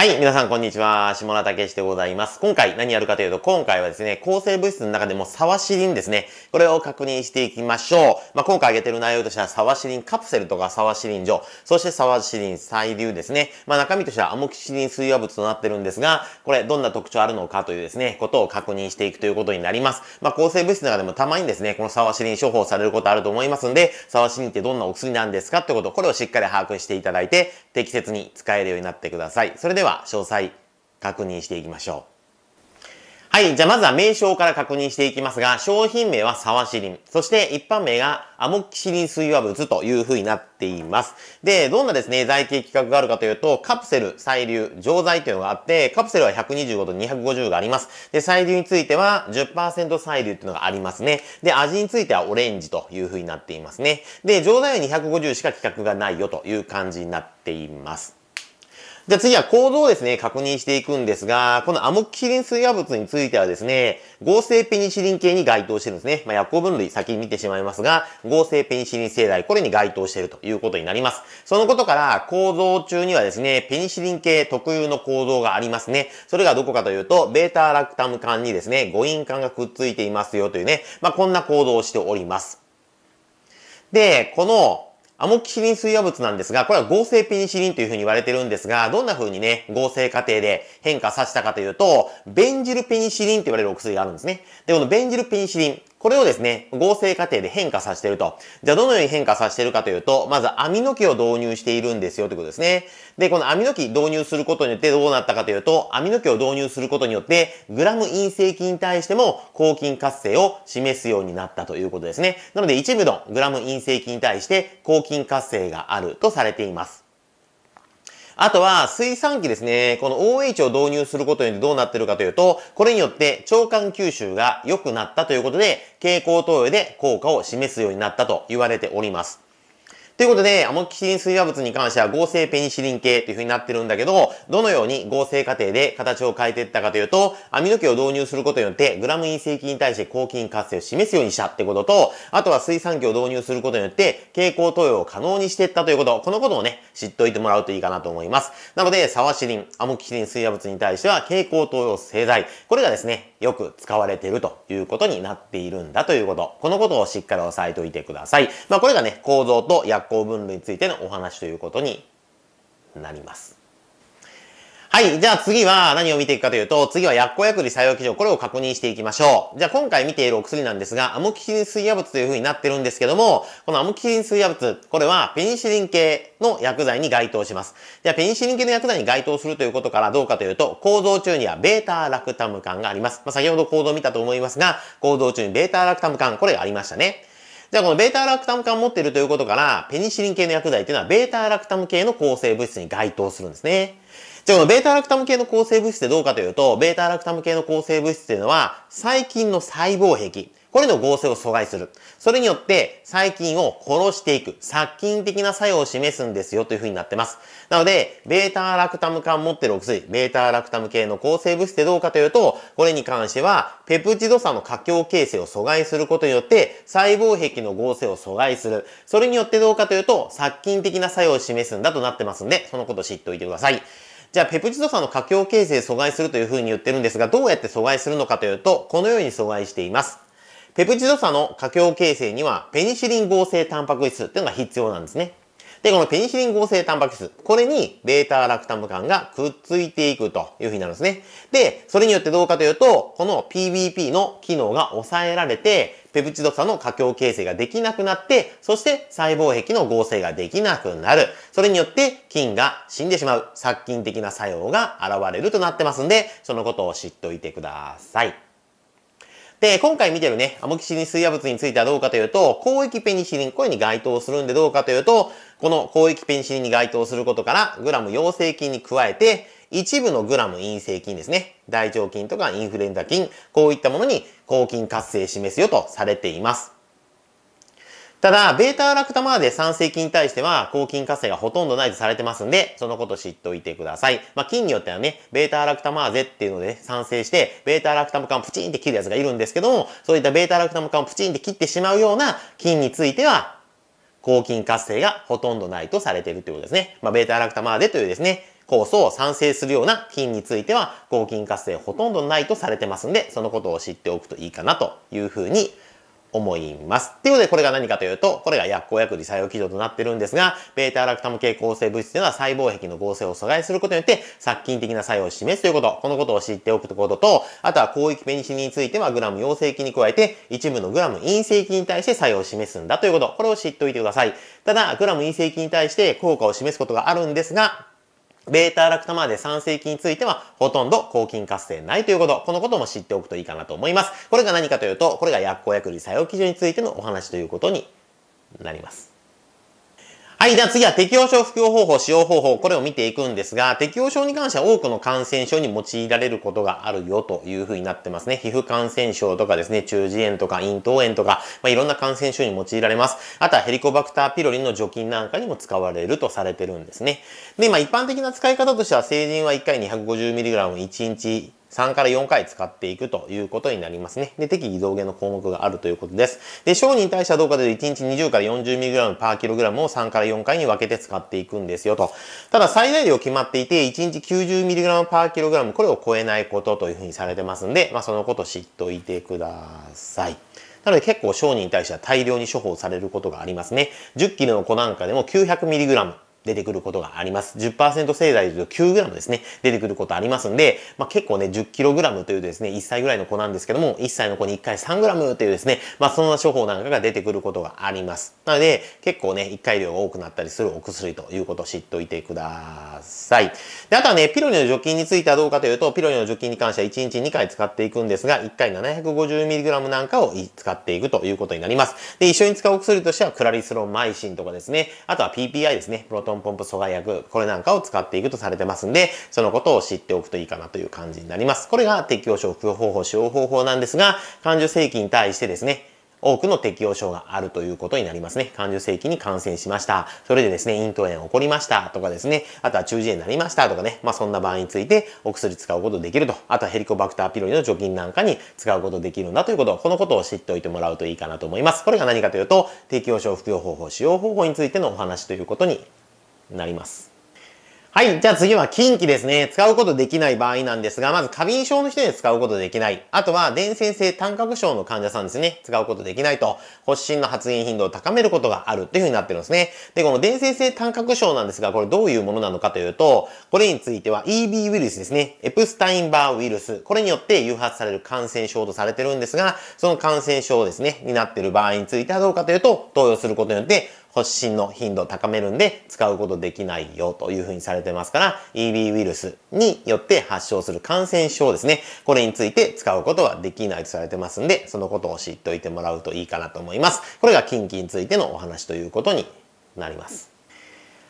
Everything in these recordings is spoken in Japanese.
はい、皆さんこんにちは。下田武史でございます。今回何やるかというと、今回はですね、抗生物質の中でもサワシリンですね。これを確認していきましょう。まあ、今回挙げてる内容としては、サワシリンカプセルとかサワシリン錠、そしてサワシリン細流ですね。まあ、中身としてはアモキシリン水和物となってるんですが、これどんな特徴あるのかというですね、ことを確認していくということになります。まあ、抗生物質の中でもたまにですね、このサワシリン処方されることあると思いますんで、サワシリンってどんなお薬なんですかってこと、これをしっかり把握していただいて、適切に使えるようになってください。それではは詳細確認していきましょう。はい。じゃあ、まずは名称から確認していきますが、商品名はサワシリン。そして一般名がアモキシリン水和物という風になっています。で、どんなですね、剤形規格があるかというと、カプセル、細粒、錠剤というのがあって、カプセルは125と250があります。で、細粒については10%細粒というのがありますね。で、味についてはオレンジという風になっていますね。で、錠剤は250しか規格がないよという感じになっています。じゃあ次は構造をですね、確認していくんですが、このアモキシリン水和物についてはですね、合成ペニシリン系に該当してるんですね。まあ、薬効分類先に見てしまいますが、合成ペニシリン製剤、これに該当しているということになります。そのことから、構造中にはですね、ペニシリン系特有の構造がありますね。それがどこかというと、ベータラクタム管にですね、誤飲管がくっついていますよというね、まあ、こんな構造をしております。で、このアモキシリン水溶物なんですが、これは合成ペニシリンというふうに言われてるんですが、どんな風にね、合成過程で変化させたかというと、ベンジルペニシリンと言われるお薬があるんですね。で、このベンジルペニシリン、これをですね、合成過程で変化させてると。じゃあどのように変化させてるかというと、まず網の木を導入しているんですよということですね。で、この網の木導入することによってどうなったかというと、網の木を導入することによって、グラム陰性菌に対しても抗菌活性を示すようになったということですね。なので一部のグラム陰性菌に対して抗菌活性があるとされています。あとは、水産機ですね。この OH を導入することによってどうなってるかというと、これによって腸管吸収が良くなったということで、蛍光投与で効果を示すようになったと言われております。ということで、アモキシリン水和物に関しては合成ペニシリン系という風になってるんだけど、どのように合成過程で形を変えていったかというと、アミノ毛を導入することによって、グラム陰性菌に対して抗菌活性を示すようにしたってことと、あとは水産機を導入することによって、蛍光投与を可能にしていったということ、このことをね、知っておいてもらうといいかなと思います。なので、サワシリン、アモキシリン水化物に対しては蛍光灯用製剤、これがですね、よく使われているということになっているんだということ。このことをしっかり押さえておいてください。まあ、これがね、構造と薬効分類についてのお話ということになります。はい。じゃあ次は何を見ていくかというと、次は薬効薬理作用基準、これを確認していきましょう。じゃあ今回見ているお薬なんですが、アモキシリン水野物という風になってるんですけども、このアモキシリン水野物、これはペニシリン系の薬剤に該当します。じゃあペニシリン系の薬剤に該当するということからどうかというと、構造中には β ラクタム管があります。まあ、先ほど構造を見たと思いますが、構造中に β ラクタム管、これがありましたね。じゃあこの β ラクタム管を持っているということから、ペニシリン系の薬剤というのは β ラクタム系の構成物質に該当するんですね。じゃあこのタラクタム系の抗生物質でどうかというと、ベータラクタム系の抗生物質というのは、細菌の細胞壁、これの合成を阻害する。それによって細菌を殺していく、殺菌的な作用を示すんですよというふうになってます。なので、ベータラクタム管持ってるお薬、ベータラクタム系の抗生物質でどうかというと、これに関しては、ペプチド差の過強形成を阻害することによって、細胞壁の合成を阻害する。それによってどうかというと、殺菌的な作用を示すんだとなってますんで、そのことを知っておいてください。じゃあペプチド酸の過強形成阻害するというふうに言ってるんですが、どうやって阻害するのかというと、このように阻害しています。ペプチド差の過強形成にはペニシリン合成タンパク質っていうのが必要なんですね。で、このペニシリン合成タンパク質、これにベータラクタム管がくっついていくというふうになるんですね。で、それによってどうかというと、この PBP の機能が抑えられて、ペプチド酸の過強形成ができなくなって、そして細胞壁の合成ができなくなる。それによって菌が死んでしまう殺菌的な作用が現れるとなってますんで、そのことを知っておいてください。で、今回見てるね、アモキシリン水亜物についてはどうかというと、広域ペニシリン、これに該当するんでどうかというと、この広域ペニシリンに該当することから、グラム陽性菌に加えて、一部のグラム陰性菌ですね。大腸菌とかインフルエンザ菌、こういったものに抗菌活性示すよとされています。ただ、ベータアラクタマーゼ酸性菌に対しては、抗菌活性がほとんどないとされてますんで、そのこと知っておいてください。まあ、菌によってはね、ベータアラクタマーゼっていうので、酸性して、ベータアラクタムをプチンって切るやつがいるんですけども、そういったベータアラクタムをプチンって切ってしまうような菌については、抗菌活性がほとんどないとされているということですね。まあ、ベータアラクタマーゼというですね、酵素を酸性するような菌については、抗菌活性ほとんどないとされてますんで、そのことを知っておくといいかなというふうに思います。っていうことでこれが何かというと、これが薬効薬理作用基準となってるんですが、ベータアラクタム系抗生物質というのは細胞壁の合成を阻害することによって殺菌的な作用を示すということ、このことを知っておくことと、あとは広域ペニシリンについてはグラム陽性菌に加えて一部のグラム陰性菌に対して作用を示すんだということ、これを知っておいてください。ただ、グラム陰性菌に対して効果を示すことがあるんですが、ベータラクタマーデ酸性紀については、ほとんど抗菌活性ないということ、このことも知っておくといいかなと思います。これが何かというと、これが薬効薬理作用基準についてのお話ということになります。はい。では次は適応症、服用方法、使用方法、これを見ていくんですが、適応症に関しては多くの感染症に用いられることがあるよというふうになってますね。皮膚感染症とかですね、中耳炎とか咽頭炎とか、まあ、いろんな感染症に用いられます。あとはヘリコバクターピロリの除菌なんかにも使われるとされてるんですね。で、まあ一般的な使い方としては、成人は1回 250mg1 日3から4回使っていくということになりますね。で、適宜増減の項目があるということです。で、小児に対してはどうかというと、1日20から 40mg パーキログラムを3から4回に分けて使っていくんですよと。ただ、最大量決まっていて、1日 90mg パーキログラム、これを超えないことというふうにされてますんで、まあ、そのこと知っておいてください。なので結構小児に対しては大量に処方されることがありますね。10キロの子なんかでも 900mg。出てくることがあります。10%盛剤でいうと 9g ですね、出てくることありますんで、まあ、結構ね、10kg というですね、1歳ぐらいの子なんですけども、1歳の子に1回 3g というですね、まあ、そんな処方なんかが出てくることがあります。なので、結構ね、1回量が多くなったりするお薬ということを知っておいてください。で、あとはね、ピロリの除菌についてはどうかというと、ピロリの除菌に関しては1日2回使っていくんですが、1回 750mg なんかを使っていくということになります。で、一緒に使うお薬としては、クラリスロマイシンとかですね、あとは PPI ですね、プロトンンポンプ阻害薬、これなんかを使っていくとされてますんで、そのことを知っておくといいかなという感じになります。これが適応症服用方法、使用方法なんですが、感受性器に対してですね、多くの適応症があるということになりますね。感受性器に感染しました。それでですね、咽頭炎起こりましたとかですね、あとは中耳炎になりましたとかね、まあそんな場合についてお薬使うことできると、あとはヘリコバクターピロリの除菌なんかに使うことできるんだということ、このことを知っておいてもらうといいかなと思います。これが何かというと、適応症服用方法、使用方法についてのお話ということになります。はい。じゃあ次は近畿ですね。使うことできない場合なんですが、まず過敏症の人に使うことできない。あとは、伝染性単核症の患者さんですね。使うことできないと、発疹の発現頻度を高めることがあるというふうになってるんですね。で、この伝染性単核症なんですが、これどういうものなのかというと、これについては EB ウイルスですね。エプスタインバーウイルス。これによって誘発される感染症とされてるんですが、その感染症ですね、になってる場合についてはどうかというと、投与することによって、発疹の頻度を高めるんで使うことできないよというふうにされてますから、EB ウイルスによって発症する感染症ですね。これについて使うことはできないとされてますんで、そのことを知っておいてもらうといいかなと思います。これが近畿についてのお話ということになります。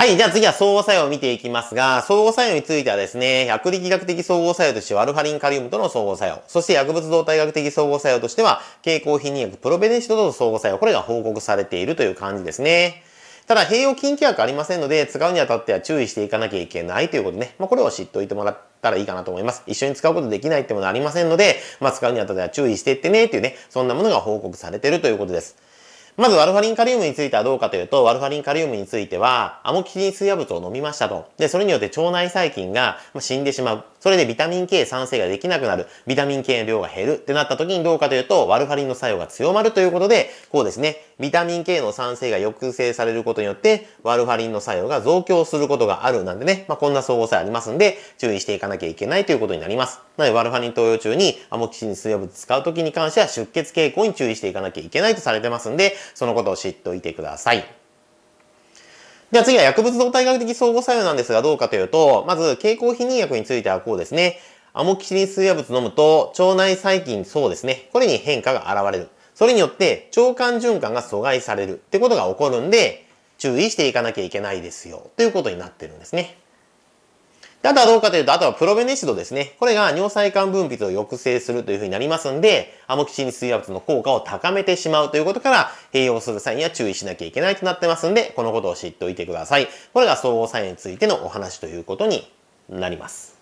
はい、じゃあ次は相互作用を見ていきますが、相互作用についてはですね、薬理学的相互作用としてはアルファリンカリウムとの相互作用、そして薬物動態学的相互作用としては、経口避妊薬プロベネシドとの相互作用、これが報告されているという感じですね。ただ、併用禁忌薬ありませんので、使うにあたっては注意していかなきゃいけないということね。まあ、これを知っておいてもらったらいいかなと思います。一緒に使うことできないってものありませんので、まあ、使うにあたっては注意していってねというね、そんなものが報告されているということです。まず、ワルファリンカリウムについてはどうかというと、ワルファリンカリウムについては、アモキシリン水和物を飲みましたと。で、それによって腸内細菌が死んでしまう。それでビタミン K 酸性ができなくなる。ビタミン K の量が減るってなった時にどうかというと、ワルファリンの作用が強まるということで、こうですね、ビタミン K の酸性が抑制されることによって、ワルファリンの作用が増強することがあるなんでね、まあ、こんな相互作用ありますんで、注意していかなきゃいけないということになります。なので、ワルファリン投与中にアモキシン水溶物使うときに関しては出血傾向に注意していかなきゃいけないとされてますんで、そのことを知っておいてください。では次は薬物動体学的相互作用なんですがどうかというと、まず経口避妊薬についてはこうですね。アモキシリン水和物飲むと腸内細菌、そうですね。これに変化が現れる。それによって腸管循環が阻害されるってことが起こるんで、注意していかなきゃいけないですよ、ということになってるんですね。あとはどうかというと、あとはプロベネシドですね。これが尿細管分泌を抑制するというふうになりますんで、アモキシン水圧の効果を高めてしまうということから、併用する際には注意しなきゃいけないとなってますんで、このことを知っておいてください。これが総合作用についてのお話ということになります。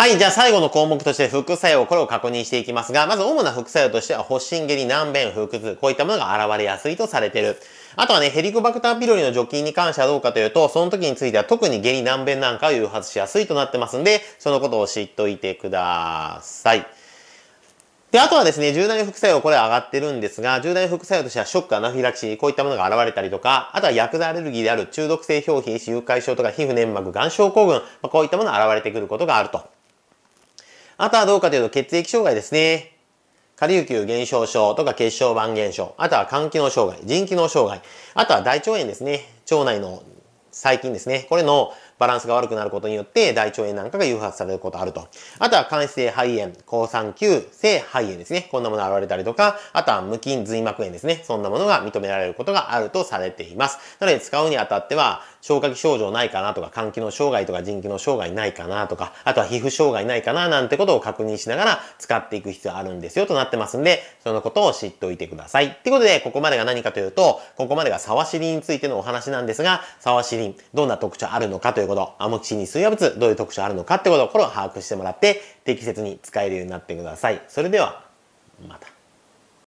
はい、じゃあ最後の項目として副作用、これを確認していきますが、まず主な副作用としては、発疹下痢、軟便、腹痛、こういったものが現れやすいとされている。あとはね、ヘリコバクターピロリの除菌に関してはどうかというと、その時については特に下痢、軟便なんかを誘発しやすいとなってますんで、そのことを知っといてください。で、あとはですね、重大副作用、これ上がってるんですが、重大副作用としてはショック、アナフィラキシー、こういったものが現れたりとか、あとは薬剤アレルギーである中毒性表皮、皮膚解症とか皮膚粘膜、眼症候群、まあ、こういったものが現れてくることがあると。あとはどうかというと血液障害ですね。下流球減少症とか血小板減少、あとは肝機能障害、腎機能障害、あとは大腸炎ですね。腸内の細菌ですね。これのバランスが悪くなることによって大腸炎なんかが誘発されることあると。あとは間質性肺炎、抗酸球性肺炎ですね。こんなものが現れたりとか、あとは無菌髄膜炎ですね。そんなものが認められることがあるとされています。なので使うにあたっては、消化器症状ないかなとか、肝機能障害とか腎機能障害ないかなとか、あとは皮膚障害ないかななんてことを確認しながら使っていく必要あるんですよとなってますんで、そのことを知っておいてください。ってことで、ここまでが何かというと、ここまでがサワシリについてのお話なんですが、サワシリン、どんな特徴あるのかということ、アモキシニン水化物、どういう特徴あるのかってこと、を、これを把握してもらって、適切に使えるようになってください。それでは、また。